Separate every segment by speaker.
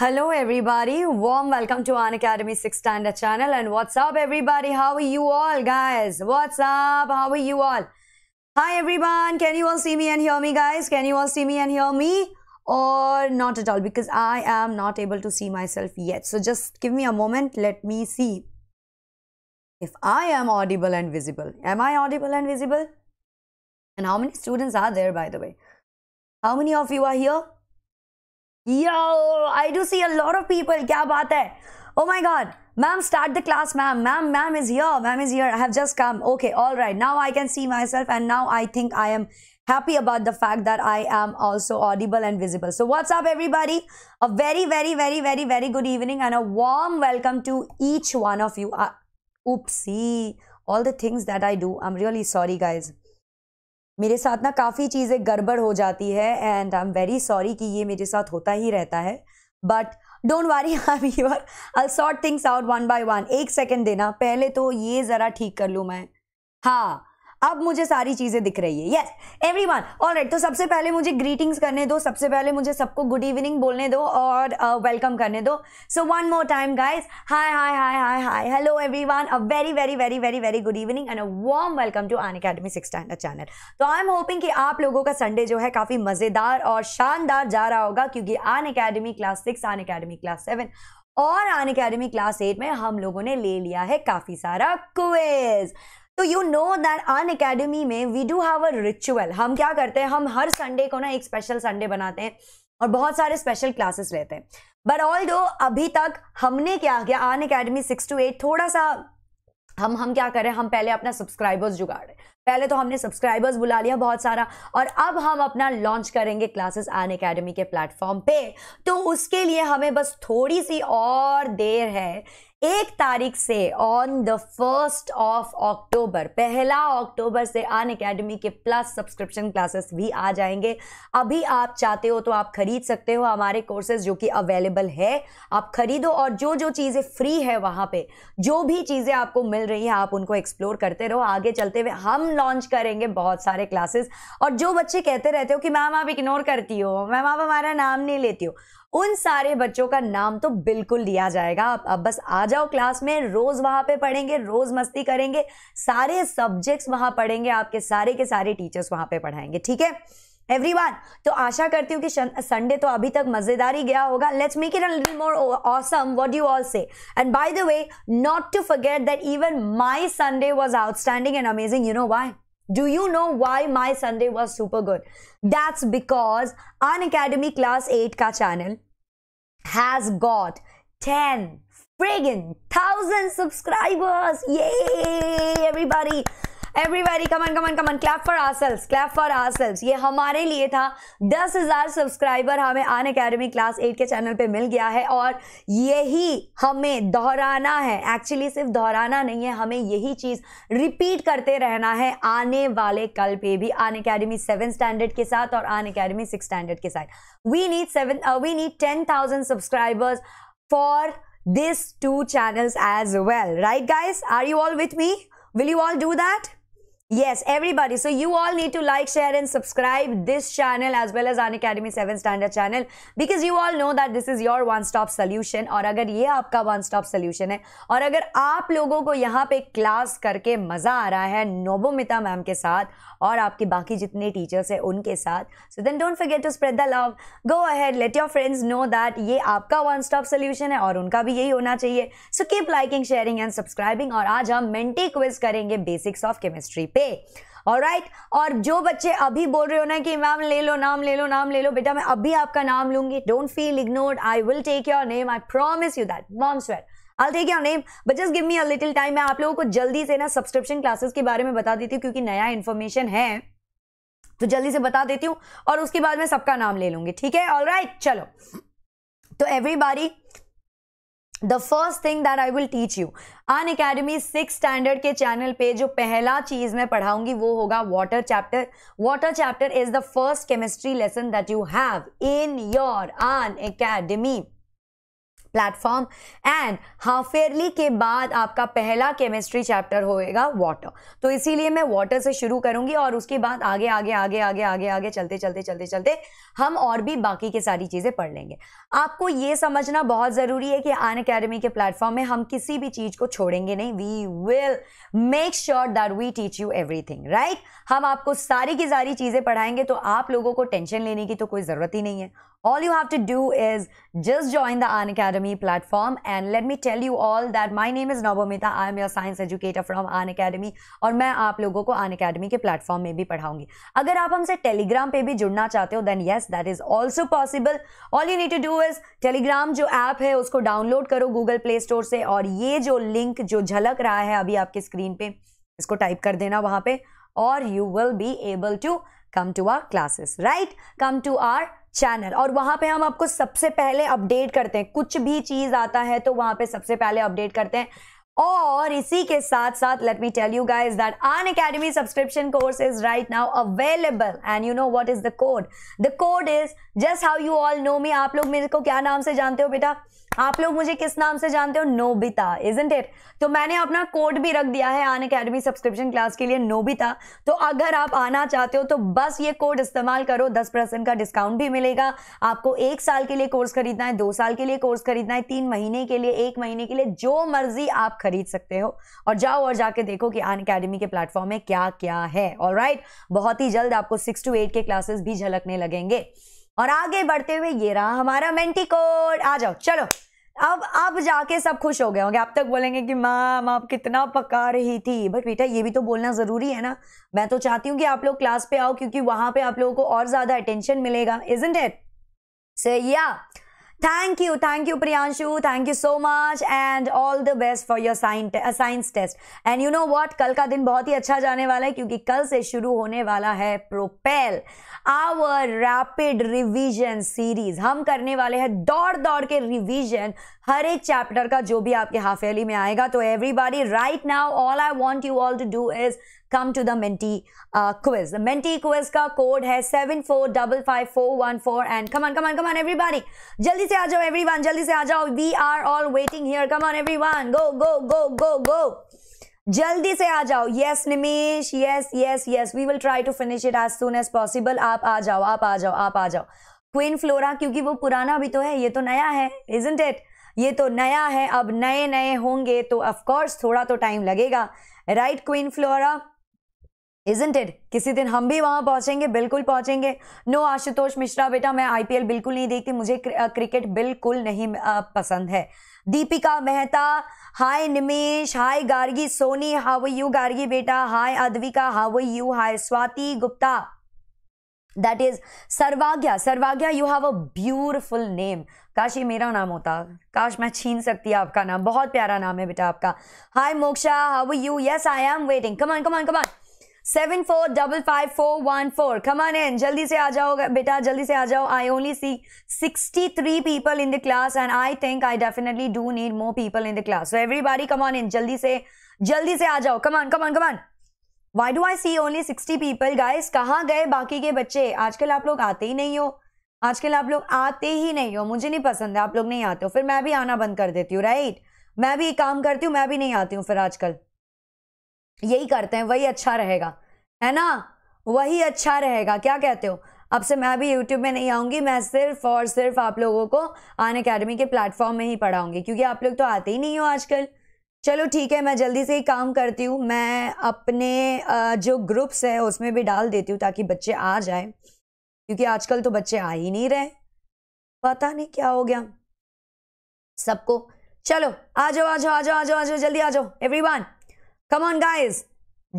Speaker 1: Hello everybody, warm welcome to An Academy 6 Standard channel and what's up everybody, how are you all guys, what's up, how are you all? Hi everyone, can you all see me and hear me guys, can you all see me and hear me or not at all because I am not able to see myself yet. So just give me a moment, let me see if I am audible and visible. Am I audible and visible? And how many students are there by the way? How many of you are here? Yo, I do see a lot of people. Kya baat hai? Oh my god. Ma'am, start the class, ma'am. Ma'am, ma'am is here. Ma'am is here. I have just come. Okay, all right. Now I can see myself and now I think I am happy about the fact that I am also audible and visible. So what's up everybody? A very, very, very, very, very good evening and a warm welcome to each one of you. Uh, oopsie, all the things that I do. I'm really sorry guys. मेरे साथ ना काफ़ी चीज़ें गड़बड़ हो जाती है and I am very sorry कि ये मेरे साथ होता ही रहता है but don't worry I you're I sort things out one by one एक सेकेंड देना पहले तो ये ज़रा ठीक कर लूँ मैं हाँ अब मुझे सारी चीज़ें दिख रही है यस एवरी वन ऑल तो सबसे पहले मुझे ग्रीटिंग्स करने दो सबसे पहले मुझे सबको गुड इवनिंग बोलने दो और वेलकम uh, करने दो so one more time guys hi hi hi hi hi hello everyone a very very very very very good evening and a warm welcome to Unacademy six standard channel तो I am hoping कि आप लोगों का Sunday जो है काफ़ी मज़ेदार और शानदार जा रहा होगा क्योंकि Unacademy class six Unacademy class seven और आन अकेडमी क्लास एट में हम लोगों ने ले लिया है काफ़ी सारा क्विज़ तो you know that Unacademy में we do have a ritual हम क्या करते हैं हम हर संडे को ना एक स्पेशल संडे बनाते हैं और बहुत सारे स्पेशल क्लासेस लेते हैं बट ऑल दो अभी तक हमने क्या किया Unacademy six to eight थोड़ा सा हम हम क्या करें हम पहले अपना सब्सक्राइबर्स जुगाड़ रहे पहले तो हमने सब्सक्राइबर्स बुला लिया बहुत सारा और अब हम अपना लॉन्च करेंगे क्लासेस आन अकेडमी के प्लेटफॉर्म पे तो उसके लिए हमें बस थोड़ी सी और देर है एक तारीख से on the first of October पहला अक्टूबर से अन अकेडमी के प्लस सब्सक्रिप्शन क्लासेस भी आ जाएंगे अभी आप चाहते हो तो आप खरीद सकते हो हमारे कोर्सेज जो कि अवेलेबल है आप खरीदो और जो जो चीज़ें फ्री है वहां पे जो भी चीज़ें आपको मिल रही हैं आप उनको एक्सप्लोर करते रहो आगे चलते हुए हम लॉन्च करेंगे बहुत सारे क्लासेस और जो बच्चे कहते रहते हो कि मैम आप इग्नोर करती हो मैम आप हमारा नाम नहीं लेती हो उन सारे बच्चों का नाम तो बिल्कुल लिया जाएगा आप, अब बस आ जाओ क्लास में रोज वहां पे पढ़ेंगे रोज मस्ती करेंगे सारे सब्जेक्ट्स वहां पढ़ेंगे आपके सारे के सारे टीचर्स वहां पे पढ़ाएंगे ठीक है एवरी तो आशा करती हूँ कि संडे तो अभी तक मजेदार ही गया होगा let's make it a little more awesome what you all say and by the way not to forget that even my Sunday was outstanding and amazing you know why Do you know why my Sunday was super good? That's because Unacademy Class 8 का channel has got 10 friggin' thousand subscribers. Yay, everybody! Everybody come on come on come on clap for ourselves clap for ourselves ये हमारे लिए था दस हजार subscriber हमें Unacademy class eight के channel पे मिल गया है और यही हमें दोहराना है एक्चुअली सिर्फ दोहराना नहीं है हमें यही चीज रिपीट करते रहना है आने वाले कल पे भी आन अकेडमी सेवन स्टैंडर्ड के साथ और आन अकेडमी सिक्स स्टैंडर्ड के साथ we need seven we need ten thousand subscribers for this two channels as well right guys are you all with me will you all do that Yes, everybody. So you all need to like, share and subscribe this channel as well as An Academy 7 Standard channel because you all know that this is your one stop solution और अगर ये आपका one stop solution है और अगर आप लोगों को यहाँ पे क्लास करके मज़ा आ रहा है नोबोमिता मैम के साथ और आपके बाकी जितने टीचर्स हैं उनके साथ so then don't forget to spread the love go ahead let your friends know that ये आपका वन स्टॉप सोल्यूशन है और उनका भी यही होना चाहिए so keep liking sharing and subscribing और आज हम मेंटी क्विज करेंगे बेसिक्स ऑफ केमिस्ट्री पे और राइट और जो बच्चे अभी बोल रहे हो ना कि मैम ले लो नाम ले लो नाम ले लो बेटा मैं अभी आपका नाम लूंगी don't feel ignored I will take your name I promise you that mom sweat take your name but just give me a little time मैं आप लोगों को जल्दी से ना सब्सक्रिप्शन क्लासेस के बारे में बता देती हूँ क्योंकि नया इन्फॉर्मेशन है तो जल्दी से बता देती हूँ और उसके बाद मैं सबका नाम ले लूंगी ठीक है ऑल राइट चलो तो everybody the first thing that I will teach you Unacademy six standard के चैनल पे जो पहला चीज मैं पढ़ाऊंगी वो होगा water chapter water chapter is the first chemistry lesson that you have in your Unacademy platform and half yearly के बाद आपका पहला केमिस्ट्री चैप्टर होएगा वाटर तो इसीलिए मैं वाटर से शुरू करूंगी और उसके बाद आगे आगे आगे आगे आगे आगे चलते चलते चलते चलते हम और भी बाकी के सारी चीज़ें पढ़ लेंगे आपको ये समझना बहुत ज़रूरी है कि आन अकेडमी के प्लेटफॉर्म में हम किसी भी चीज़ को छोड़ेंगे नहीं we will make sure that we teach you everything right हम आपको सारी की सारी चीज़ें पढ़ाएंगे तो आप लोगों को टेंशन लेने की तो कोई ज़रूरत ही नहीं है all you have to do is just join the An Academy platform. And let me tell you all that my name is Navamita. I am your science educator from An Academy. aur main aap logo ko An Academy ke platform mein bhi padhaungi agar aap humse Telegram pe bhi judna chahte ho then yes, that is also possible. All you need to do is Telegram jo app hai usko download karo Google Play Store se aur ye jo link jo jhalak raha hai abhi आपके screen pe isko type kar dena wahan pe or you will be able to come to our classes right come to our channel और वहां पे हम आपको सबसे पहले update करते हैं कुछ भी चीज़ आता है तो वहां पे सबसे पहले अपडेट करते हैं और इसी के साथ साथ let me tell you guys that Unacademy subscription course is right now available and you know what is the code the code is just how you all know me आप लोग मेरे को क्या नाम से जानते हो बेटा आप लोग मुझे किस नाम से जानते हो नोबिता इजेंट इट तो मैंने अपना कोड भी रख दिया है आन अकेडमी सब्सक्रिप्शन क्लास के लिए नोबिता तो अगर आप आना चाहते हो तो बस ये कोड इस्तेमाल करो दस परसेंट का डिस्काउंट भी मिलेगा आपको एक साल के लिए कोर्स खरीदना है दो साल के लिए कोर्स खरीदना है तीन महीने के लिए एक महीने के लिए जो मर्जी आप खरीद सकते हो और जाओ और जाके देखो कि आन अकेडमी के प्लेटफॉर्म में क्या क्या है और right? बहुत ही जल्द आपको सिक्स टू एट के क्लासेस भी झलकने लगेंगे और आगे बढ़ते हुए ये रहा हमारा मेंटी कोड आ जाओ चलो अब अब जाके सब खुश हो गए होंगे अब तक बोलेंगे कि मैम आप कितना पका रही थी बट बेटा ये भी तो बोलना ज़रूरी है ना मैं तो चाहती हूँ कि आप लोग क्लास पे आओ क्योंकि वहां पे आप लोगों को और ज़्यादा अटेंशन मिलेगा इज इट से या thank you thank you Priyanshu thank you so much and all the best for your science test and you know what कल का दिन बहुत ही अच्छा जाने वाला है क्योंकि कल से शुरू होने वाला है propel our rapid revision series हम करने वाले हैं दौड़ दौड़ के रिविजन हर एक चैप्टर का जो भी आपके हाफ एली में आएगा तो everybody right now all I want you all to do is come to the Menti quiz Menti quiz का कोड है seven four double five four one four and come on come on come on everybody जल्दी से आ जाओ everyone जल्दी से आ जाओ we are all waiting here come on everyone go go go go go जल्दी से आ जाओ yes Nimesh yes yes yes we will try to finish it as soon as possible आप आ जाओ आप आ जाओ आप आ जाओ क्वीन फ्लोरा क्योंकि वो पुराना भी तो है ये तो नया है इजेंट इट ये तो नया है अब नए नए होंगे तो ऑफकोर्स थोड़ा तो टाइम लगेगा right queen Flora isn't it किसी दिन हम भी वहां पहुंचेंगे बिल्कुल पहुंचेंगे नो no, आशुतोष मिश्रा बेटा मैं आईपीएल बिल्कुल नहीं देखती मुझे क्रिकेट बिल्कुल नहीं पसंद है Deepika Mehta hi Nimesh hi Gargi Soni how you Gargi बेटा hi Advika how you hi Swati Gupta that is Sarvagya Sarvagya you have a beautiful name काश ये मेरा नाम होता काश मैं छीन सकती आपका नाम बहुत प्यारा नाम है बेटा आपका hi Moksha how you yes I am waiting come on come on come on seven four double five four one four come on in जल्दी से आ जाओ बेटा जल्दी से आ जाओ I only see sixty three people in the class and I think I definitely do need more people in the class so everybody come on in जल्दी से जल्दी से आ जाओ come on come on come on why do I C only sixty people guys कहाँ गए बाकी के बच्चे आजकल आप लोग आते ही नहीं हो आजकल आप लोग आते ही नहीं हो मुझे नहीं पसंद है आप लोग नहीं आते हो फिर मैं भी आना बंद कर देती हूँ राइट मैं भी काम करती हूँ मैं भी नहीं आती हूँ फिर आजकल यही करते हैं वही अच्छा रहेगा है ना वही अच्छा रहेगा क्या कहते हो अब से मैं भी यूट्यूब में नहीं आऊँगी मैं सिर्फ और सिर्फ आप लोगों को आन अकेडमी के प्लेटफॉर्म में ही पढ़ाऊँगी क्योंकि आप लोग तो आते ही नहीं हो आजकल चलो ठीक है मैं जल्दी से ही काम करती हूँ मैं अपने जो ग्रुप्स है उसमें भी डाल देती हूँ ताकि बच्चे आ जाए क्योंकि आजकल तो बच्चे आ ही नहीं रहे पता नहीं क्या हो गया सबको चलो आ जाओ आ जाओ आ जाओ आ जाओ आ जाओ जल्दी आ जाओ वन कम ऑन गाइस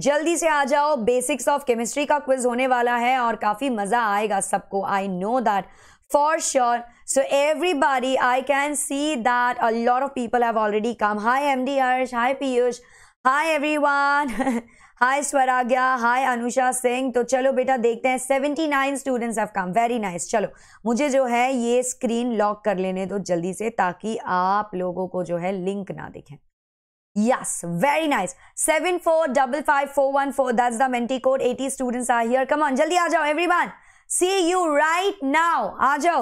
Speaker 1: जल्दी से आ जाओ बेसिक्स ऑफ केमिस्ट्री का क्विज होने वाला है और काफी मजा आएगा सबको I know that for sure so everybody I can see that a lot of people have already come hi MD Harsh hi Piyush hi everyone hi Swaragya hi Anusha Singh तो चलो बेटा देखते हैं seventy nine students have come very nice चलो मुझे जो है ये स्क्रीन लॉक कर लेने दो जल्दी से ताकि आप लोगों को जो है लिंक ना दिखें Yes, very nice. 7455414. That's the mentee code. 80 students are here. Come on, jaldi aajao everyone. See you right now. Aajao.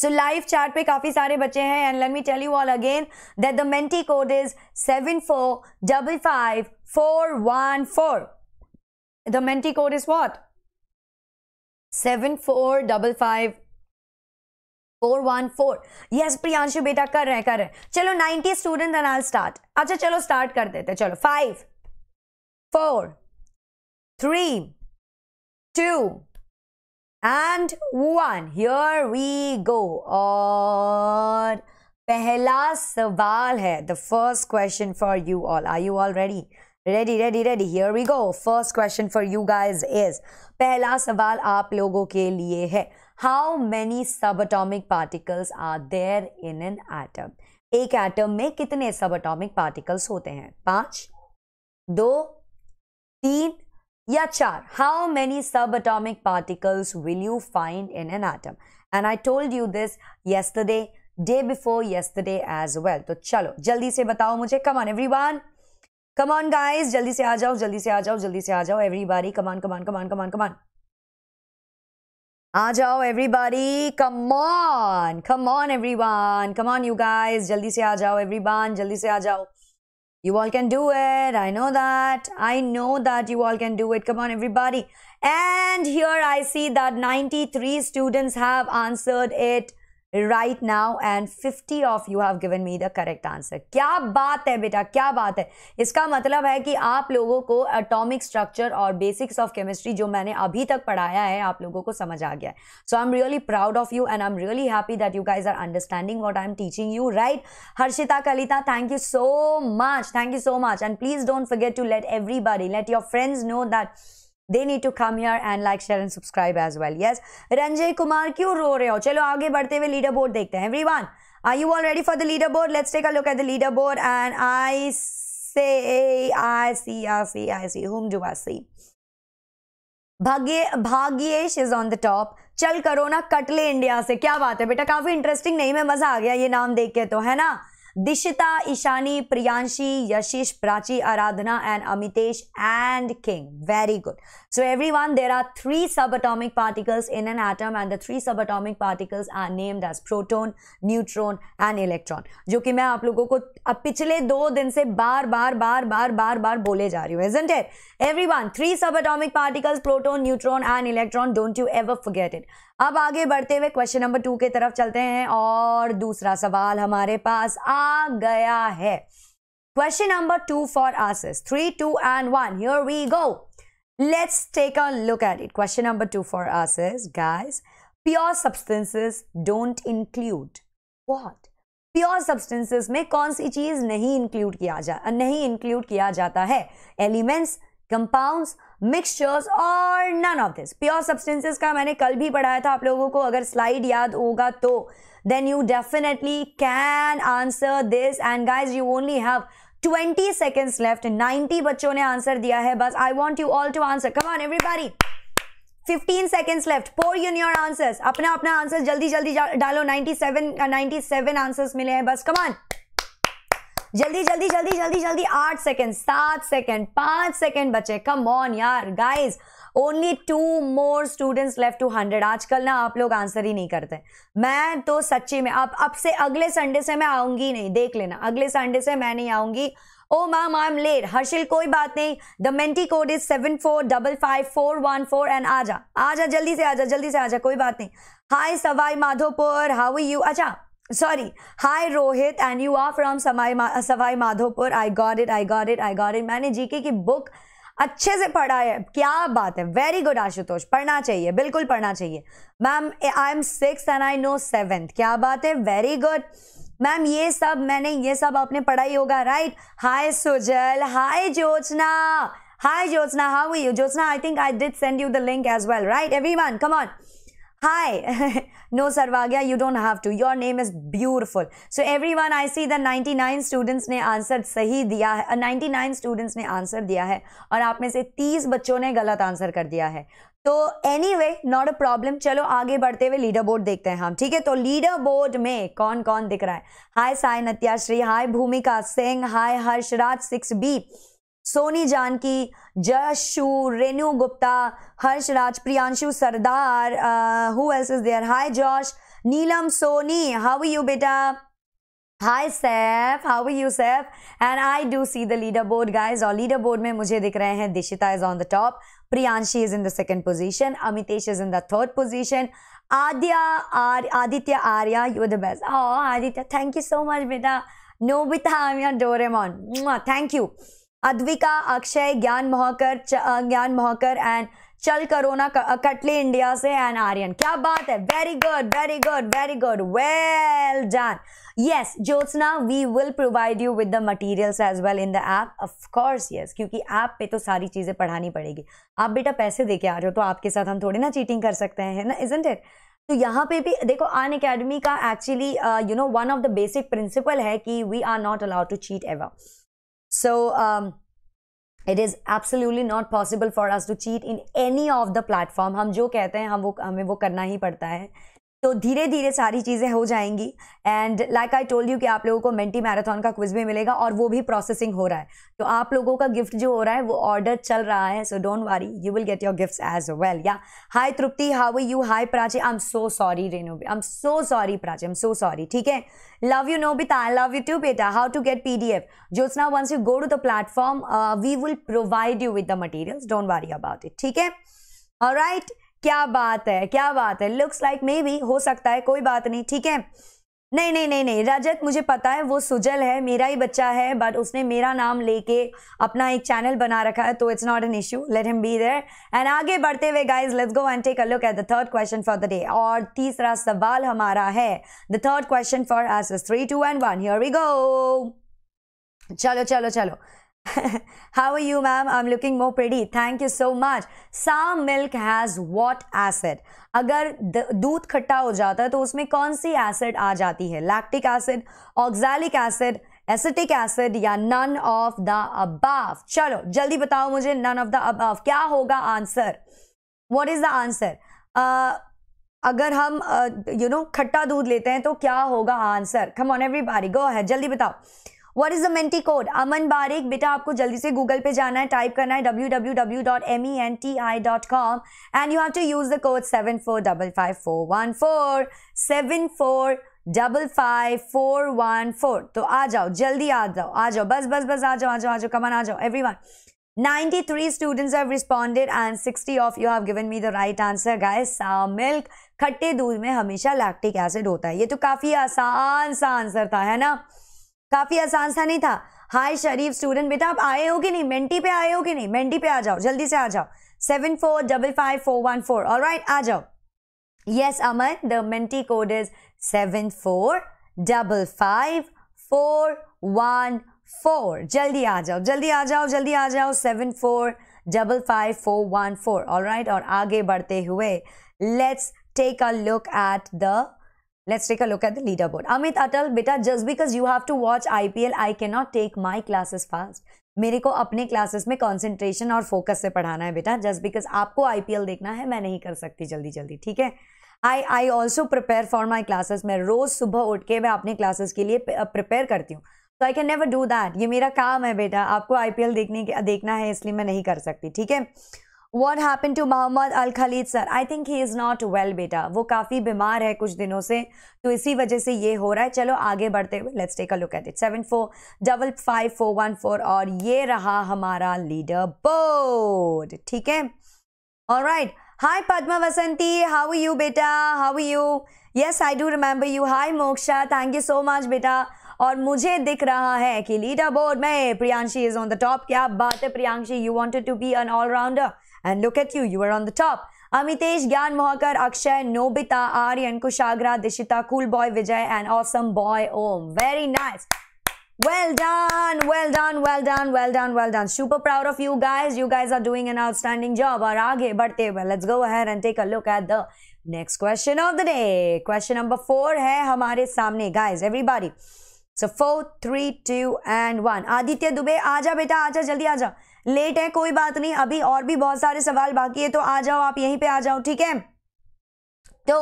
Speaker 1: So live chat pe kafi sare bache हैं and let me tell you all again that the mentee code is 7455414. The mentee code is what? 7455414. 414 one four yes Priyanshu बेटा कर रहे हैं कर रहे हैं चलो ninety student and I start अच्छा चलो स्टार्ट कर देते चलो five four three two and one here we go और पहला सवाल है the first question for you all are you all ready ready ready ready here we go first question for you guys is पहला सवाल आप लोगों के लिए है how many subatomic particles are there in an atom एक atom में कितने सब अटोमिक पार्टिकल्स होते हैं पांच दो तीन या चार how many subatomic particles will you find in an atom and I told you this yesterday day before yesterday as well तो चलो जल्दी से बताओ मुझे कमान एवरीवन कमान गाइस जल्दी से आ जाओ जल्दी से आ जाओ जल्दी से आ जाओ every come on come on come on come on come on come on Ajao everybody. Come on. Come on everyone. Come on you guys. Guys जल्दी से आ जाओ एवरीवन जल्दी से आ You all can do it. I know that. I know that you all can do it. Come on, everybody. And here I see that 93 students have answered it right now and fifty of you have given me the correct answer क्या बात है बेटा क्या बात है इसका मतलब है कि आप लोगों को अटोमिक स्ट्रक्चर और बेसिक्स ऑफ केमिस्ट्री जो मैंने अभी तक पढ़ाया है आप लोगों को समझ आ गया है so I am really proud of you and I am really happy that you guys are understanding what I am teaching you right Harshita Kalita thank you so much thank you so much and please don't forget to let everybody let your friends know that they need to come here and like share and subscribe as well yes Ranjay Kumar क्यों रो रहे हो चलो आगे बढ़ते हुए leader leaderboard देखते हैं everyone I you all ready for the leaderboard let's take a look at the leaderboard and I say I सी आई सी आई सी हुम do I see Bhagya Bhagyesh is on the top चल करो ना कटले India से क्या बात है बेटा काफी इंटरेस्टिंग नहीं मैं मजा आ गया ये नाम देख के तो है ना Dishita Ishani Priyanshi Yashish Prachi Aradhana and Amitesh and king very good so everyone there are three subatomic particles in an atom and the three subatomic particles are named as proton neutron and electron जो कि मैं आप लोगों को अब पिछले दो दिन से बार बार बार बार बार बार बोले जा रही हूँ it everyone three subatomic particles proton neutron and electron don't you ever forget it अब आगे बढ़ते हुए क्वेश्चन नंबर टू के तरफ चलते हैं और दूसरा सवाल हमारे पास आ गया है question number two for us is three two and one here we go let's take a look at it question number two for us is guys pure substances don't include what pure substances में कौन सी चीज नहीं include किया जा नहीं include किया जाता है एलिमेंट्स कंपाउंड्स मिक्सचर्स और none of this pure substances का मैंने कल भी पढ़ाया था आप लोगों को अगर स्लाइड याद होगा तो then you definitely can answer this and guys you only have 20 seconds left 90 बच्चों ने आंसर दिया है बस I want you all to answer come on everybody 15 seconds left pour in your answers अपना अपना आंसर जल्दी जल्दी डालो 97 97 आंसर्स मिले हैं बस कम ऑन जल्दी जल्दी जल्दी जल्दी जल्दी आठ सेकेंड सात सेकेंड पांच सेकेंड बचे कम ऑन यार guys only two more students left two hundred आजकल ना आप लोग आंसर ही नहीं करते मैं तो सच्ची में आप अब से अगले संडे से मैं आऊंगी नहीं देख लेना अगले संडे से मैं नहीं आऊंगी oh ma'am I am late Harshil कोई बात नहीं the Menti code is seven four double five four one four and आ जा आ जा जल्दी से आ जा जल्दी से आ जा कोई बात नहीं hi Sawai Madhopur how you अच्छा sorry hi Rohit and you are from Sawai Madhopur I got it I got it I got it मैंने जीके की बुक अच्छे से पढ़ा है क्या बात है वेरी गुड आशुतोष पढ़ना चाहिए बिल्कुल पढ़ना चाहिए ma'am I am six and I know seventh क्या बात है वेरी गुड मैम ये सब मैंने ये सब आपने पढ़ाई होगा right hi Sujal hi Jyotsna hi Jyotsna how you Jyotsna I think I did send you the link as well right everyone come on Hi. no, Sarvagya, you don't have to. Your name is beautiful. So everyone, I see that 99 students ने answer सही दिया है 99 students ने answer दिया है और आप में से 30 बच्चों ने गलत आंसर कर दिया है तो anyway not a problem चलो आगे बढ़ते हुए लीडर बोर्ड देखते हैं हम ठीक है तो लीडर बोर्ड में कौन कौन दिख रहा है हाय Sai Natyashri hi Bhumika Singh hi Harshraj six B Soni Janki Jashu Renu Gupta Harsh Raj Priyanshu Sardar who else is there hi Josh Neelam Soni how you बेटा hi Saif how you Saif and I do see the leaderboard guys और लीडर बोर्ड में मुझे दिख रहे हैं Dishita is on the top Priyanshi is in the second position Amitesh is in the third position Aadya R Aditya Arya you the best oh Aditya thank you so much बेटा Nobita I Doraemon Doraemon thank you Advika Akshay Gyan Mohkar Gyan Mohkar and चल करोना कटली India से and Aryan क्या बात है very good very good very good well done yes jyotsna we will provide you with the materials as well in the app of yes क्योंकि app पे तो सारी चीज़ें पढ़ानी पड़ेगी आप बेटा पैसे दे के आ रहे हो तो आपके साथ हम थोड़ी ना चीटिंग कर सकते हैं ना इजेंट इट तो यहाँ पे भी देखो आन अकेडमी का actually you know one of the basic principle है कि we are not allowed to cheat ever So um, it is absolutely not possible for us to cheat in any of the platform हम जो कहते हैं हम वो हमें वो करना ही पड़ता है तो धीरे धीरे सारी चीज़ें हो जाएंगी and like I told you कि आप लोगों को मेंटी मैराथन का क्विज भी मिलेगा और वो भी प्रोसेसिंग हो रहा है तो आप लोगों का गिफ्ट जो हो रहा है वो ऑर्डर चल रहा है so don't worry you will get your gift as well या hi Tripti how you hi Prachi I am so sorry Renu I am so sorry Prachi I am so sorry ठीक है love you Nobita I love you too बेटा how to get P D F Jyotsna once you go to the platform we will provide you with the material don't worry about it ठीक है right right. क्या बात है क्या बात है looks like मे भी हो सकता है कोई बात नहीं ठीक है नहीं नहीं नहीं नहीं रजत मुझे पता है वो सुजल है मेरा ही बच्चा है बट उसने मेरा नाम लेके अपना एक चैनल बना रखा है तो it's not an issue let him be there and आगे बढ़ते हुए guys let's go and take a look at the third question for the day और तीसरा सवाल हमारा है the third question for us three two and one here we go चलो चलो चलो How are you, ma'am? I'm looking more pretty. Thank you so much. Some milk has what acid? अगर दूध खट्टा हो जाता है तो उसमें कौन सी एसिड आ जाती है lactic acid oxalic acid acetic acid या नन ऑफ द अबाव चलो जल्दी बताओ मुझे नन ऑफ द अबाव क्या होगा answer what is the answer अगर हम यू नो खट्टा दूध लेते हैं तो क्या होगा आंसर खम ऑन एवरी बारी गो है जल्दी बताओ what is the Menti code Aman Barik बेटा आपको जल्दी से गूगल पे जाना है टाइप करना है W W W dot M E N T I dot com and you have to use the code seven four double five four one four seven four double five four one four तो आ जाओ जल्दी आ जाओ आ जाओ बस बस बस आ जाओ आ जाओ आ जाओ कमन आ जाओ everyone three students have responded and sixty of you have given me the right answer answer guys milk खट्टे दूध में हमेशा लैक्टिक एसिड होता है ये तो काफी आसान सा आंसर था है ना काफी आसान सा नहीं था हाय शरीफ स्टूडेंट बेटा आप आए हो कि नहीं मेंटी पे आए हो कि नहीं मेंटी पे आ जाओ जल्दी से आ जाओ seven four double five four one four all right आ जाओ yes Aman the Menti code is seven four double five four one four जल्दी आ जाओ जल्दी आ जाओ जल्दी आ जाओ seven four double five four one four all right और आगे बढ़ते हुए let's take a look at the Let's take a look at the leaderboard. Amit Atal, beta, just because you have to watch IPL, I cannot take my classes fast. मेरे को अपने classes में concentration और focus से पढ़ाना है बेटा just because आपको आईपीएल देखना है मैं नहीं कर सकती जल्दी जल्दी ठीक है I I also prepare for my classes मैं रोज़ सुबह उठ के मैं अपने क्लासेस के लिए प्रिपेयर करती हूँ तो I can never do that ये मेरा काम है बेटा आपको आईपीएल देखने के देखना है इसलिए मैं नहीं कर सकती ठीक है what happen to Mohammad Al Khalid sir I think he is not well बेटा वो काफ़ी बीमार है कुछ दिनों से तो इसी वजह से ये हो रहा है चलो आगे बढ़ते हुए let's take a look at it seven four double five four one four और ये रहा हमारा लीडर बोर्ड ठीक है और right hi Padma Vasanti how you बेटा how you yes I do remember you hi Moksha thank you so much बेटा और मुझे दिख रहा है कि लीडर बोर्ड में Priyanshi is on the top क्या बात है Priyanshi you wanted to be an allrounder And look at you, you are on the top. Amitesh, Gyan Mohakar, Akshay, Nobita, Aryan, Kushagra, Dishita, Cool Boy, Vijay and Awesome Boy Om. Very nice. Well done, well done, well done, well done, well done. Super proud of you guys. You guys are doing an outstanding job. Aur aage badhte let's go ahead and take a look at the next question of the day. Question number 4 hai hamare samne guys, everybody. So four, three, two, and 1. Aditya Dubey, aaja beta, aaja jaldi aaja. Late है कोई बात नहीं अभी और भी बहुत सारे सवाल बाकी है तो आ जाओ आप यहीं पे आ जाओ ठीक है तो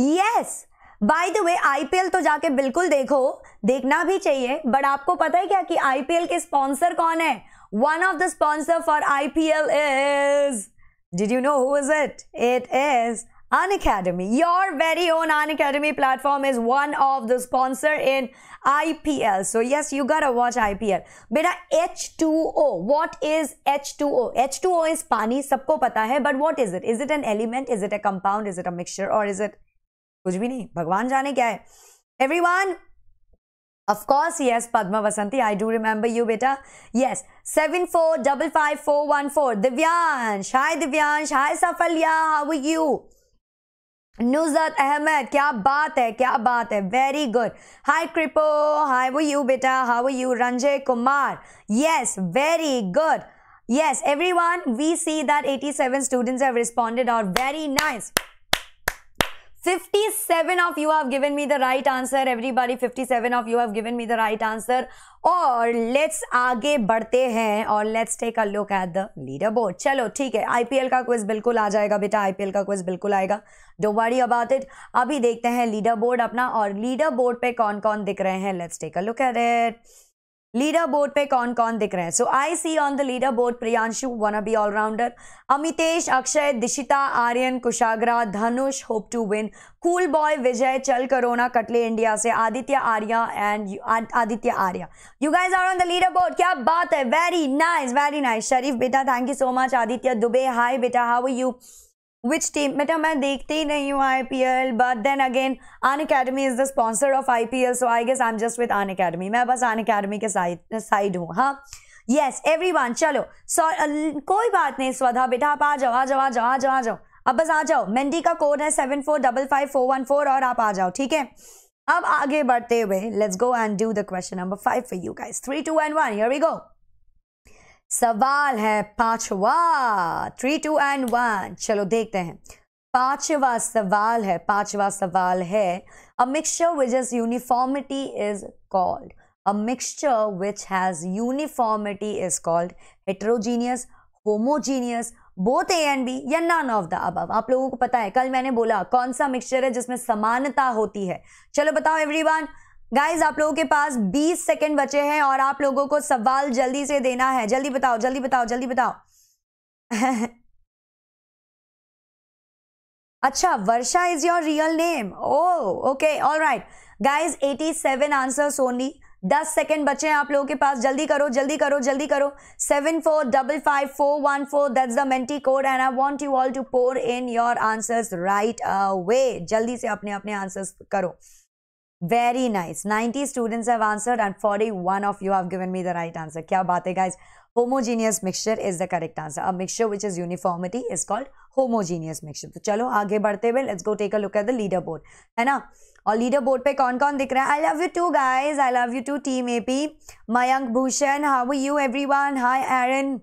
Speaker 1: yes by the way IPL तो जाके बिल्कुल देखो देखना भी चाहिए बट आपको पता है क्या कि आईपीएल के स्पॉन्सर कौन है one of the sponsor for IPL is did you know who is it it is Unacademy, your very own Unacademy platform is one of the sponsor in IPL. So yes, you gotta watch IPL. Beta H2O. What is H2O? H2O is pani, sabko pata hai. But what is it? Is it an element? Is it a compound? Is it a mixture? Or is it? कुछ भी नहीं भगवान जाने क्या है everyone of course yes padma vasanti i do remember you beta yes 7455414 divyansh hi divyansh hi safalya how are you नुजरत Ahmad क्या बात है क्या बात है वेरी गुड हाय क्रिपो हाय वो यू बेटा how you Ranjay Kumar yes very good yes everyone we see that 87 students have responded और very nice 57 of you have given me the right answer everybody 57 of you have given me the right answer और let's आगे बढ़ते हैं और let's take a look at the leaderboard चलो ठीक है IPL का क्विज बिल्कुल आ जाएगा बेटा आईपीएल का क्विज बिल्कुल आएगा डो वरी अबाउट इट अभी देखते हैं लीडर बोर्ड अपना और लीडर बोर्ड पे कौन कौन दिख रहे हैं let's take a look at it leaderboard पे कौन कौन दिख रहे हैं so I see on the leaderboard Priyanshu one Abhi allrounder Amitesh Akshay Dishita Aryan Kushagra Dhanush hope to win cool boy Vijay चल करोना कटले इंडिया से Aditya Arya and Aditya Arya you guys are on the leaderboard क्या बात है very nice very nice Sharif बेटा thank you so much Aditya Dubey hi बेटा how you which team मतलब मैं तो, देखते ही नहीं हूँ I P L but then again Unacademy is the sponsor of I P L so I guess I am just with Unacademy मैं बस आन अकेडमी के साइड साइड हूँ हाँ यस एवरी वन चलो so कोई बात नहीं स्वधा बेटा आप आ जाओ आ जाओ आ जाओ आ जाओ आ जाओ अब बस आ जाओ मेहंदी का कोड है seven four double five four one four और आप आ जाओ ठीक है अब आगे बढ़ते हुए let's go and do the question number five for you guys three two and one here we go सवाल है पांचवा थ्री टू एंड वन चलो देखते हैं पांचवा सवाल है पांचवा सवाल है a mixture which is uniformity is called a mixture which has uniformity is called heterogeneous homogeneous both A and B या नॉन ऑफ द अब आप लोगों को पता है कल मैंने बोला कौन सा मिक्सचर है जिसमें समानता होती है चलो बताओ एवरीवन गाइज आप लोगों के पास 20 सेकंड बचे हैं और आप लोगों को सवाल जल्दी से देना है जल्दी बताओ जल्दी बताओ जल्दी बताओ अच्छा Varsha is your real name oh okay all right guys seven answers only दस सेकेंड बचे हैं आप लोगों के पास जल्दी करो जल्दी करो जल्दी करो seven four double five four one four that's the Menti code and I want you all to pour in your answers right away जल्दी से अपने अपने आंसर्स करो Very nice. 90 students have answered and 41 of you have given me the right answer. Kya baat hai guys? Homogeneous mixture is the correct answer. A mixture which is uniformity is called homogeneous mixture. to chalo aage badhte हुए let's go take a look at the leaderboard hai na ना? और leaderboard पे कौन कौन दिख रहा है I love you too guys I love you too team AP Mayank Bhushan how you everyone hi Aaron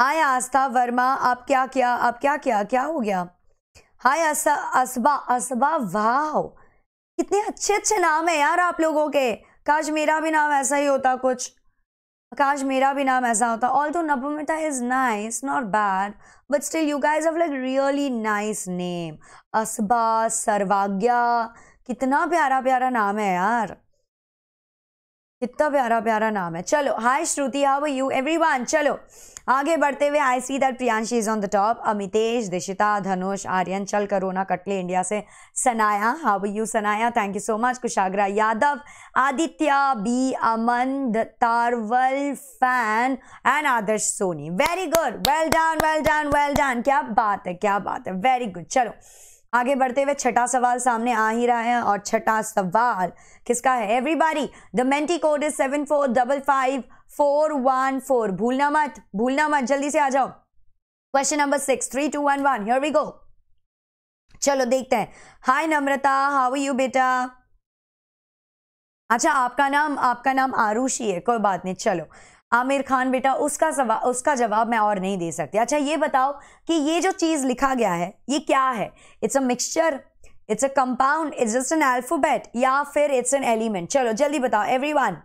Speaker 1: hi Astha Verma आप क्या किया आप क्या किया क्या हो गया हाय असबा असबा वाह कितने अच्छे अच्छे नाम है यार आप लोगों के काश मेरा भी नाम ऐसा ही होता कुछ काश मेरा भी नाम ऐसा होता ऑल तो Napumita is nice not bad but still you guys have like really nice name Asba Sarvagya कितना प्यारा प्यारा नाम है यार कितना प्यारा प्यारा नाम है चलो hi Shruti how you everyone चलो आगे बढ़ते हुए I see that Priyanshi is on the top Amitesh Dishita Dhanush Aryan चल करोना कटले इंडिया से Sanaya how you Sanaya thank you so much Kushagra Yadav Aditya B Aman Tarwal fan and Adarsh Soni very good well done well done well done क्या बात है क्या बात है वेरी गुड चलो आगे बढ़ते हुए छठा सवाल सामने आ ही रहा है और छठा सवाल किसका है everybody the Menti code is seven four double five four one four भूलना मत भूलना मत जल्दी से आ जाओ question number six three two one one here we go चलो देखते हैं हाय नम्रता हाउ यू बेटा अच्छा आपका नाम आपका नाम आरुषि है कोई बात नहीं चलो आमिर खान बेटा उसका सवा उसका जवाब मैं और नहीं दे सकती अच्छा ये बताओ कि ये जो चीज़ लिखा गया है ये क्या है it's a mixture it's a compound it's just an alphabet या फिर इट्स एन एलिमेंट चलो जल्दी बताओ एवरीवन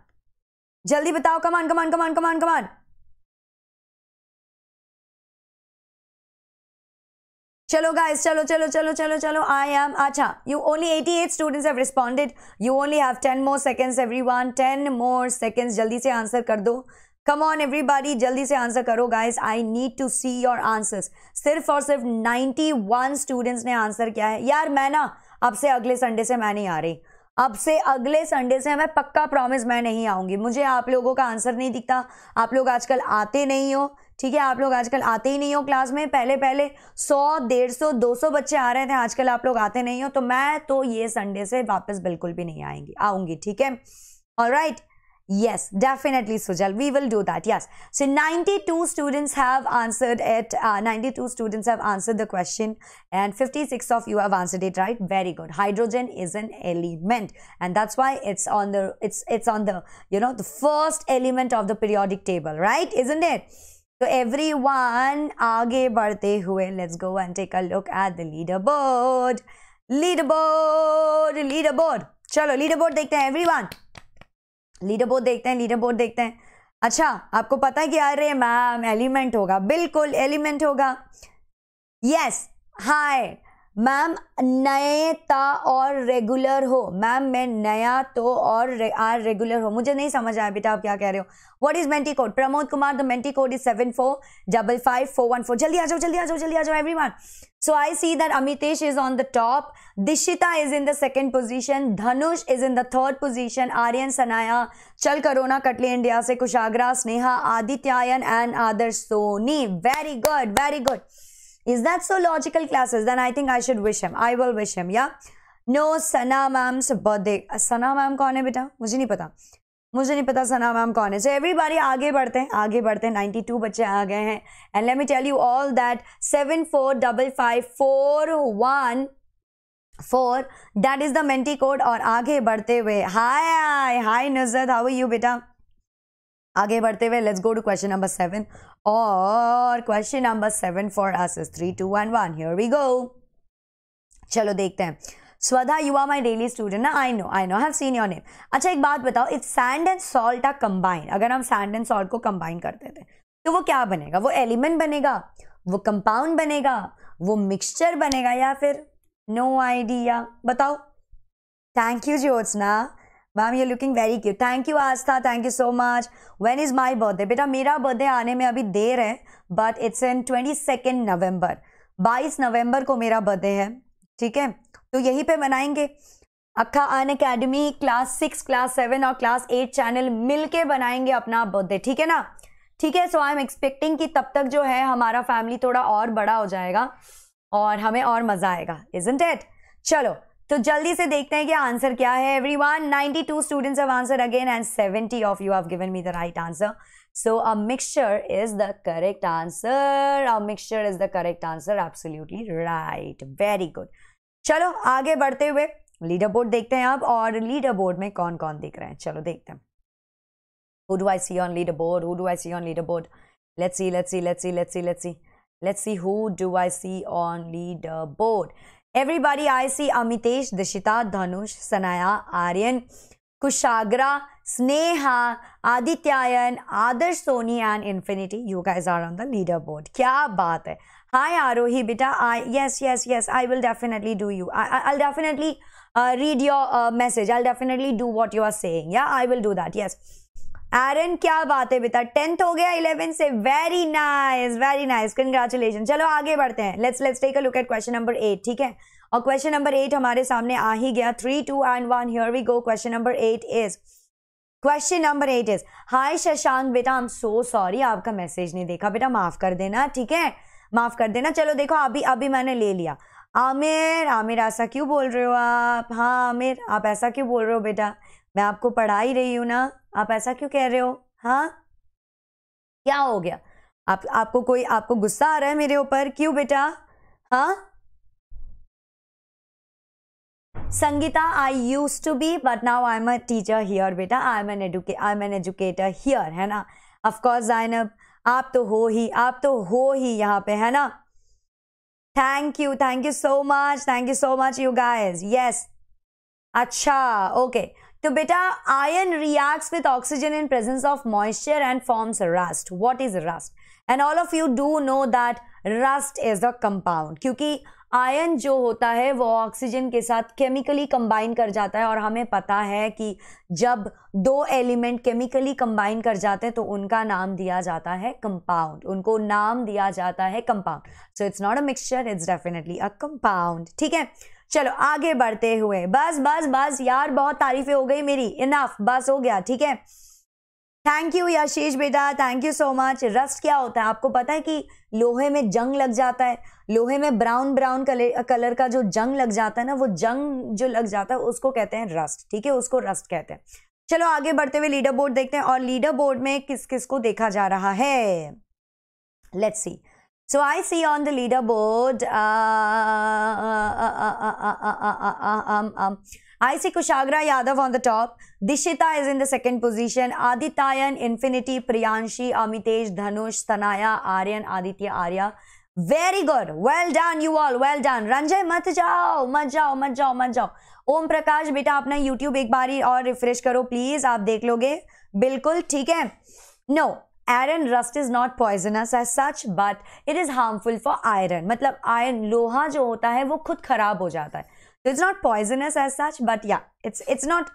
Speaker 1: जल्दी बताओ कमान कमान कमान कमान कमान चलो गाइस चलो चलो चलो चलो चलो आई एम अच्छा you only 88 students have responded you only have 10 more seconds everyone 10 more seconds जल्दी से आंसर कर दो कम ऑन एवरीबॉडी जल्दी से आंसर करो guys I need to see your answers सिर्फ और सिर्फ 91 स्टूडेंट्स ने आंसर किया है यार मैं ना अब से अगले संडे से मैं नहीं आ रही अब से अगले संडे से मैं पक्का प्रॉमिस मैं नहीं आऊँगी मुझे आप लोगों का आंसर नहीं दिखता आप लोग आजकल आते नहीं हो ठीक है आप लोग आजकल आते ही नहीं हो क्लास में पहले पहले सौ डेढ़ सौ दो सौ बच्चे आ रहे थे आजकल आप लोग आते नहीं हो तो मैं तो ये संडे से वापस बिल्कुल भी नहीं आएंगी आऊँगी ठीक है और right right. Yes, definitely, Sujal. We will do that. Yes. So 92 students have answered it. Uh, 92 students have answered the question and 56 of you have answered it right. Very good. Hydrogen is an element and that's why it's on the, it's, it's on the, you know, the first element of the periodic table, right? Isn't it? So everyone, aage barte hue, let's go and take a look at the leaderboard. Leaderboard, leaderboard. Chalo, leaderboard dekhte everyone. Leaderboard देखते हैं leader leaderboard देखते हैं अच्छा आपको पता है कि अरे मैम एलिमेंट होगा बिल्कुल एलिमेंट होगा यस हाय मैम नए ता और रेगुलर हो मैम मैं नया तो और रे, आर रेगुलर हो मुझे नहीं समझ आया बेटा आप क्या कह रहे हो what is Menti code Pramod Kumar the Menti code is seven four double five four one four जल्दी आ जाओ जल्दी आ जाओ जल्दी आ जाओ everyone one so I see that Amitesh is on the top Dishita is in the second position Dhanush is in the third position Aryan Sanaya चल करोना कटली इंडिया से Kushagra Sneha Adityayan and Adarsh Soni very good very good Is that so logical classes? Then I think I should wish him. I will wish him. Yeah. No Sana ma'am's birthday. Sana ma'am कौन है बेटा मुझे नहीं पता मुझे नहीं पता सना मैम कौन है सो एवरीबॉडी आगे बढ़ते हैं आगे बढ़ते हैं 92 बच्चे आ गए हैं and let me tell you all that seven four double five four one four that is the Menti code और आगे बढ़ते हुए हाय हाय नजर हाउ यू बेटा आगे बढ़ते हुए let's go to question number seven और question number seven for us is three two one one here we go चलो देखते हैं Swadha you are my daily student ना I know I know have seen your name अच्छा एक बात बताओ it's sand and salt are combine अगर हम सैंड एंड सॉल्ट को कंबाइन करते थे तो वो क्या बनेगा वो एलिमेंट बनेगा वो कंपाउंड बनेगा वो मिक्सचर बनेगा या फिर नो no आइडिया बताओ thank you Jyotsna ma'am you looking very cute thank you Astha thank you so much when is my birthday बेटा मेरा बर्थडे आने में अभी देर है but it's in twenty second November बाईस नवम्बर को मेरा बर्थडे है ठीक है तो यहीं पे मनाएंगे अक्खा Unacademy class six class seven और क्लास एट चैनल मिलके बनाएंगे अपना बर्थडे ठीक है ना ठीक है सो आई एम एक्सपेक्टिंग कि तब तक जो है हमारा फैमिली थोड़ा और बड़ा हो जाएगा और हमें और मज़ा आएगा इन इट चलो तो जल्दी से देखते हैं कि आंसर क्या है everyone ninety two student of answer again and seventy of you have given me the right answer so a mixture is the correct answer a mixture is the correct answer absolutely right very good चलो आगे बढ़ते हुए leader leaderboard देखते हैं आप और leaderboard में कौन कौन दिख रहे हैं चलो देखते हैं who do I see on leaderboard who do I see on leaderboard let's see let's see let's see let's see let's see let's see who do I see everybody I see Amitesh Dishita Dhanush Sanaya Aryan Kushagra Sneha Adityayan Adarsh Soni and infinity you guys are on the leaderboard क्या बात है hi Aarohi बेटा I yes yes yes I will definitely do you I definitely read your message I definitely do what you are saying या I will do that yes Aaron क्या बात है बेटा tenth हो गया इलेवन से very nice very nice congratulation चलो आगे बढ़ते हैं let's let's take a look at question number eight ठीक है और क्वेश्चन नंबर एट हमारे सामने आ ही गया three two and one here we go question number eight is question number eight is hi Shashank बेटा आई एम सो सॉरी आपका मैसेज नहीं देखा बेटा माफ कर देना ठीक है माफ कर देना चलो देखो अभी अभी मैंने ले लिया आमिर आमिर ऐसा क्यों बोल रहे हो आप हाँ आमिर आप ऐसा क्यों बोल रहे हो बेटा मैं आपको पढ़ा ही रही हूं ना आप ऐसा क्यों कह रहे हो हाँ क्या हो गया आप आपको कोई आपको गुस्सा आ रहा है मेरे ऊपर क्यों बेटा हाँ Sangeeta I use to be but now I am a teacher here बेटा I am an educa I am an educator here है ना अफकोर्स जाइनब आप तो हो ही आप तो हो ही यहाँ पे है ना thank you thank you so much thank you so much you guys yes अच्छा ओके okay. तो बेटा iron reacts with oxygen in presence of moisture and forms rust what is rust and all of you do know that rust is a compound क्योंकि iron जो होता है वो oxygen के साथ केमिकली कंबाइन कर जाता है और हमें पता है कि जब दो एलिमेंट केमिकली कंबाइन कर जाते हैं तो उनका नाम दिया जाता है कंपाउंड उनको नाम दिया जाता है compound so it's not a mixture it's definitely a compound ठीक है चलो आगे बढ़ते हुए बस बस बस यार बहुत तारीफें हो गई मेरी इनफ बस हो गया ठीक है थैंक यू यशीष बेटा thank you so much rust क्या होता है आपको पता है कि लोहे में जंग लग जाता है लोहे में ब्राउन ब्राउन कलर कलर का जो जंग लग जाता है ना वो जंग जो लग जाता है उसको कहते हैं रस्ट ठीक है उसको रस्ट कहते हैं चलो आगे बढ़ते हुए लीडर बोर्ड देखते हैं और लीडर बोर्ड में किस किस को देखा जा रहा है let's see So I see on the leaderboard, I see Kushagra Yadav on the top. Dishita is in the second position. Adityan, Infinity, Priyanshi, Amitesh, Dhanush, Tanaya, Aryan, Aditya, Arya. Very good. Well done, you all. Well done. Ranjay, mat jao. Mat jao, mat jao, mat jao. Om Prakash, beta, apna YouTube ek बार aur refresh karo, please. Aap देख लोगे बिल्कुल ठीक है no iron rust is not poisonous as such but it is harmful for iron मतलब iron लोहा जो होता है वो खुद ख़राब हो जाता है तो it's not poisonous as such but yeah it's it's not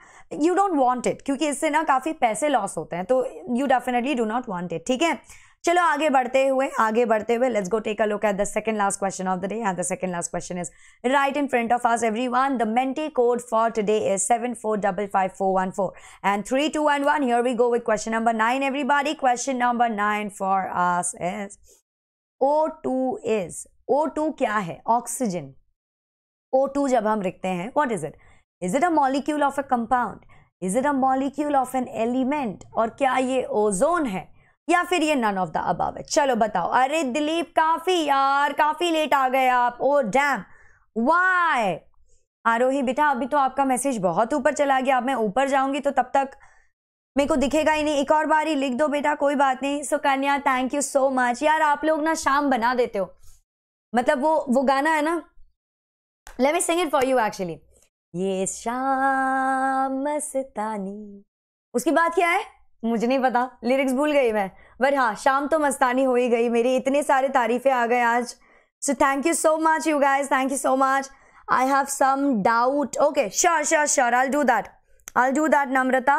Speaker 1: you don't want it क्योंकि इससे ना काफ़ी पैसे लॉस होते हैं तो you definitely do not want it ठीक है चलो आगे बढ़ते हुए आगे बढ़ते हुए let's go take a look at the second last question of the day and the second last question is right in front of us everyone the Menti code for today is 7455414 and 3211 here we go with question number 9 everybody question number 9 for us is O2 is O2 क्या है oxygen O2 जब हम लिखते हैं what is it is it a molecule of a compound is it a molecule of an element और क्या ये ozone है या फिर ये नन ऑफ द अबाव है चलो बताओ अरे दिलीप काफी यार काफी लेट आ गए आप ओ डैम वाय आरोही बेटा अभी तो आपका मैसेज बहुत ऊपर चला गया अब मैं ऊपर जाऊंगी तो तब तक मेरे को दिखेगा ही नहीं एक और बार ही लिख दो बेटा कोई बात नहीं सो कन्या थैंक यू सो मच यार आप लोग ना शाम बना देते हो मतलब वो वो गाना है ना let me sing it for you actually ये शाम मस्तानी उसके क्या है मुझे नहीं पता लिरिक्स भूल गई मैं बट हाँ शाम तो मस्तानी हो ही गई मेरी इतने सारे तारीफें आ गए आज so thank you so much you guys thank you so much I have some doubt okay sure sure sure I do that I do that Namrata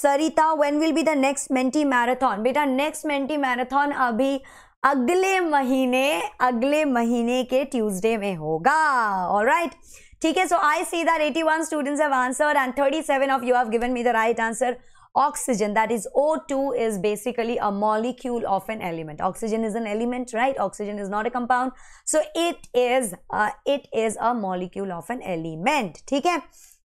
Speaker 1: Sarita when will be the next Menti marathon बेटा next Menti marathon अभी अगले महीने अगले महीने के Tuesday में होगा right ठीक है so I see that 81 students have answered and 37 of you have given me the right answer oxygen that is O2 is basically a molecule of an element oxygen is an element right oxygen is not a compound so it is uh, it is a molecule of an element ठीक है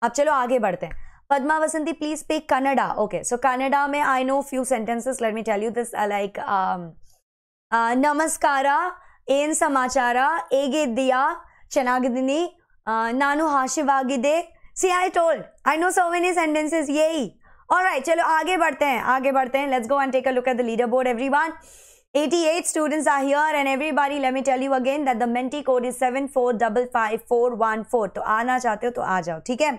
Speaker 1: अब चलो आगे बढ़ते हैं Padma Vasanti please speak Kannada okay so Kannada में I know few sentences let me tell you this uh, like um, uh, ನಮಸ್ಕಾರ ಏನ್ ಸಮಾಚಾರ ಹೇಗಿದ್ದೀಯಾ ಚೆನ್ನಾಗಿದ್ದೀನಿ ನಾನು See, I told. I know so many sentences. Sentences ಏಯ್ और राइट चलो आगे बढ़ते हैं आगे बढ़ते हैं let's go and take a look at the leaderboard everyone 88 students are here and everybody let me tell you again that the menti code is 7455414 तो आना चाहते हो तो आ जाओ ठीक है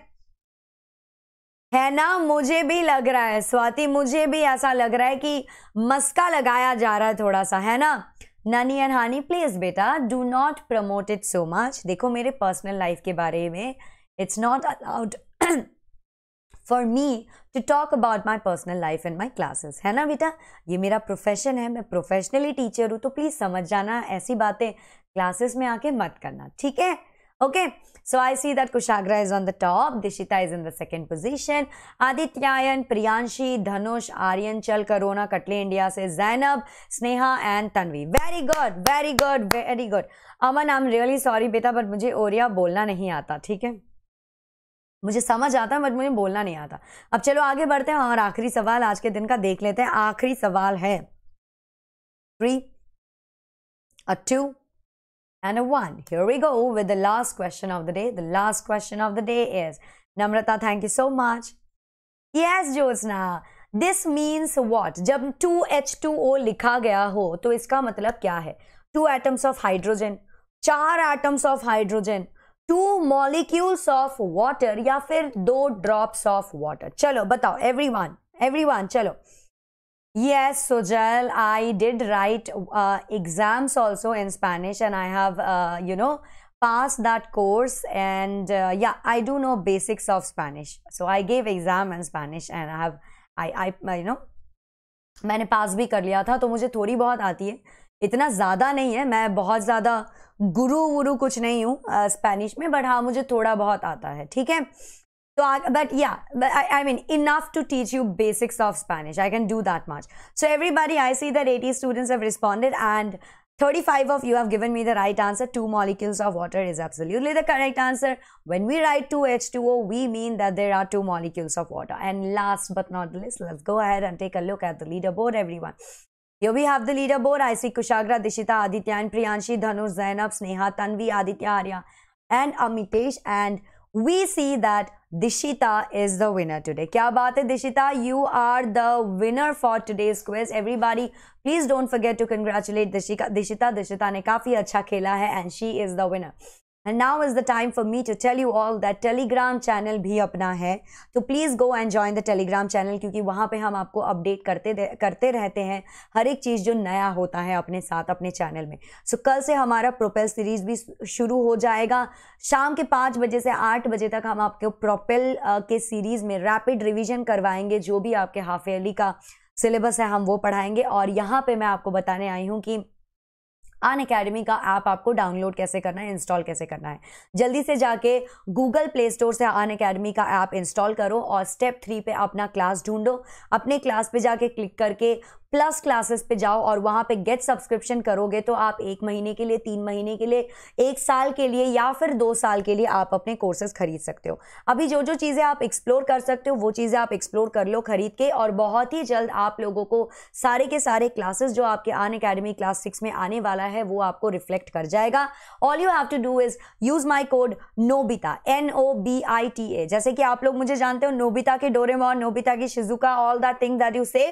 Speaker 1: है ना मुझे भी लग रहा है स्वाति मुझे भी ऐसा लग रहा है कि मस्का लगाया जा रहा है थोड़ा सा है ना ननी एंड हानी प्लीज बेटा do not promote it so much देखो मेरे पर्सनल लाइफ के बारे में it's not allowed for me to talk about my personal life and my classes है ना बेटा ये मेरा प्रोफेशन है मैं प्रोफेशनली टीचर हूँ तो प्लीज समझ जाना ऐसी बातें क्लासेस में आके मत करना ठीक है okay so I see that Kushagra is on the top Dishita is in the second position Adityayan Priyanshi Dhanush Aryan चल करोना कटले इंडिया से Zainab Sneha and Tanvi very good very good very good Aman I am really sorry बेटा बट मुझे ओरिया बोलना नहीं आता ठीक है मुझे समझ आता है बट मुझे बोलना नहीं आता अब चलो आगे बढ़ते हैं और आखिरी सवाल आज के दिन का देख लेते हैं आखिरी सवाल है three a two and a one here we go with the last question of the day the last question of the day is Namrata thank you so much yes Josna this means what जब two H two O लिखा गया हो तो इसका मतलब क्या है two atoms of hydrogen चार atoms of hydrogen two molecules of water या फिर दो ड्रॉप्स ऑफ वाटर चलो बताओ एवरी वन एवरी वन चलो yes Sujal I did write exams also in Spanish and I have you know pass that course and ya I do know basics of Spanish so I gave exam in Spanish and I have I I you know मैंने pass भी कर लिया था तो मुझे थोड़ी बहुत आती है इतना ज़्यादा नहीं है मैं बहुत ज़्यादा गुरु वुरु कुछ नहीं हूँ स्पेनिश में बट हाँ मुझे थोड़ा बहुत आता है ठीक है तो but ya I mean enough to teach you basics of Spanish I can do that much so every everybody I see that eighty students have responded and thirty five of you have given me the right answer two molecules of water is absolutely the correct answer when we write two H two O we mean that there are two molecules of water and last but not least let's go head and take a look at the leaderboard everyone You we have the leaderboard. I see Kushagra, Dishita, Adityan, Priyanshi, Dhanush, Zainab, Sneha, Tanvi, Aditya, Arya and Amitesh. And we see that Dishita is the winner today. Kya baat hai Dishita? You are the winner for today's quiz. Everybody, please don't forget to congratulate Dishika, Dishita. Dishita ne kafi acha khela hai and she is the winner. And now is the time for me to tell you all that Telegram channel भी अपना है तो please go and join the Telegram channel क्योंकि वहाँ पे हम आपको update करते करते रहते हैं हर एक चीज़ जो नया होता है अपने साथ अपने चैनल में सो so, कल से हमारा प्रोपेल सीरीज़ भी शुरू हो जाएगा शाम के पाँच बजे से आठ बजे तक हम आपके प्रोपेल के सीरीज़ में रैपिड रिविज़न करवाएंगे जो भी आपके हाफ ईयरली का सिलेबस है हम वो पढ़ाएंगे और यहाँ पे मैं आपको बताने आई हूँ कि अन अकेडमी का ऐप आप आपको डाउनलोड कैसे करना है इंस्टॉल कैसे करना है जल्दी से जाके गूगल प्ले स्टोर से अन अकेडमी का ऐप इंस्टॉल करो और स्टेप थ्री पे अपना क्लास ढूंढो अपने क्लास पे जाके क्लिक करके प्लस क्लासेस पे जाओ और वहां पे गेट सब्सक्रिप्शन करोगे तो आप एक महीने के लिए तीन महीने के लिए एक साल के लिए या फिर दो साल के लिए आप अपने कोर्सेज खरीद सकते हो अभी जो जो चीज़ें आप एक्सप्लोर कर सकते हो वो चीज़ें आप एक्सप्लोर कर लो खरीद के और बहुत ही जल्द आप लोगों को सारे के सारे क्लासेस जो आपके अन अकेडमी क्लास सिक्स में आने वाला है वो आपको रिफ्लेक्ट कर जाएगा all you have to do is use my code Nobita N O B I T A जैसे कि आप लोग मुझे जानते हो नोबिता के डोरेमोन नोबिता की Shizuka all that thing that you say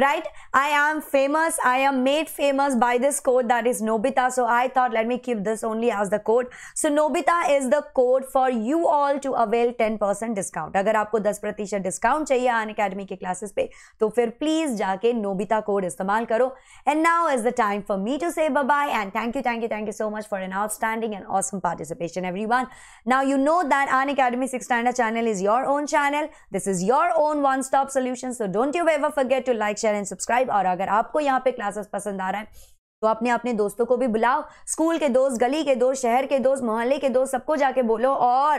Speaker 1: right? I am famous, I am made famous by this code that is Nobita. So I thought, let me keep this only as the code. So Nobita is the code for you all to avail 10% discount. If you want 10% discount on Academy classes, pe, to fir please ja ke Nobita code. Karo. And now is the time for me to say bye-bye and thank you, thank you, thank you so much for an outstanding and awesome participation, everyone. Now you know that An Academy 6 Standard channel is your own channel. This is your own one-stop solution. So don't you ever forget to like, share, share and subscribe और अगर आपको यहाँ पे classes पसंद आ रहा है तो अपने अपने दोस्तों को भी बुलाओ स्कूल के दोस्त गली के दोस्त शहर के दोस्त मोहल्ले के दोस्त सबको जाके बोलो और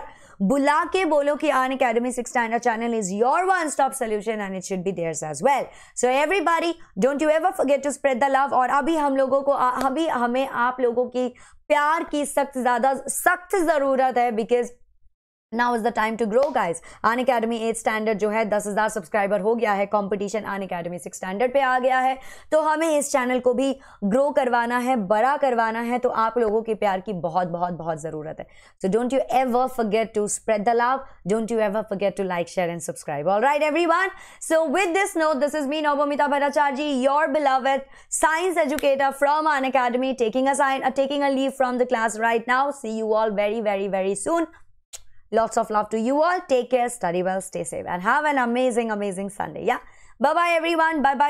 Speaker 1: बुला के बोलो कि Unacademy six standard channel is your one stop solution and it should be theirs as well so everybody don't you ever forget to spread the love और अभी हम लोगों को अभी हमें आप लोगों की प्यार की सख्त ज्यादा सख्त जरूरत है because now is the time to grow guys Unacademy eight standard जो है दस हज़ार सब्सक्राइबर हो गया है कॉम्पिटिशन आन अकेडमी सिक्स स्टैंडर्ड पे आ गया है तो हमें इस चैनल को भी ग्रो करवाना है बड़ा करवाना है तो आप लोगों के प्यार की बहुत बहुत बहुत ज़रूरत है so don't you ever forget to spread the love don't you ever forget to like share and subscribe all right everyone so with this note this is me Navamita Bhattacharya ji your beloved science educator from Unacademy taking a sign taking a leave from the class right now see you all very very very soon Lots of love to you all. Take care, study well, stay safe, and have an amazing, amazing Sunday. Yeah. Bye bye, everyone. Bye bye.